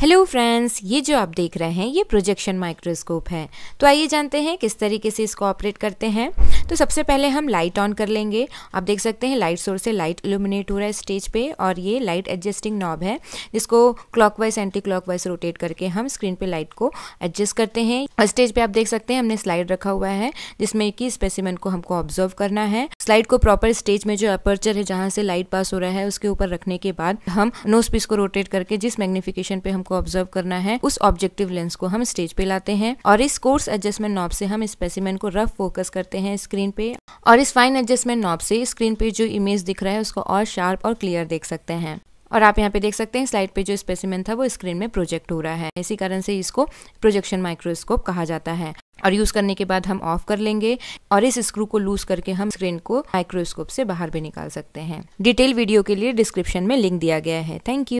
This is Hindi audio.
हेलो फ्रेंड्स ये जो आप देख रहे हैं ये प्रोजेक्शन माइक्रोस्कोप है तो आइए जानते हैं किस तरीके से इसको ऑपरेट करते हैं तो सबसे पहले हम लाइट ऑन कर लेंगे आप देख सकते हैं लाइट सोर्स से लाइट इल्यूमिनेट हो रहा है स्टेज पे और ये लाइट एडजस्टिंग नॉब है जिसको क्लॉकवाइज एंटी क्लॉकवाइज रोटेट करके हम स्क्रीन पे लाइट को एडजस्ट करते हैं स्टेज पे आप देख सकते हैं हमने स्लाइड रखा हुआ है जिसमें कि स्पेसिमेंट को हमको ऑब्जर्व करना है स्लाइड को प्रॉपर स्टेज में जो अपर्चर है जहां से लाइट पास हो रहा है उसके ऊपर रखने के बाद हम नोज पीस को रोटेट करके जिस मैग्निफिकेशन पे हमको ऑब्जर्व करना है उस ऑब्जेक्टिव लेंस को हम स्टेज पे लाते हैं और इस कोर्स एडजस्टमेंट नॉब से हम स्पेसिमेंट को रफ फोकस करते हैं स्क्रीन स्क्रीन पे और इस फाइन एडजस्टमेंट नॉब से स्क्रीन पे जो इमेज दिख रहा है उसको और शार्प और क्लियर देख सकते हैं और आप यहाँ पे देख सकते हैं स्लाइड पे जो स्पेसिमेंट था वो स्क्रीन में प्रोजेक्ट हो रहा है इसी कारण से इसको प्रोजेक्शन माइक्रोस्कोप कहा जाता है और यूज़ करने के बाद हम ऑफ कर लेंगे और इस स्क्रू को लूज करके हम स्क्रीन को माइक्रोस्कोप से बाहर भी निकाल सकते हैं डिटेल वीडियो के लिए डिस्क्रिप्शन में लिंक दिया गया है थैंक यू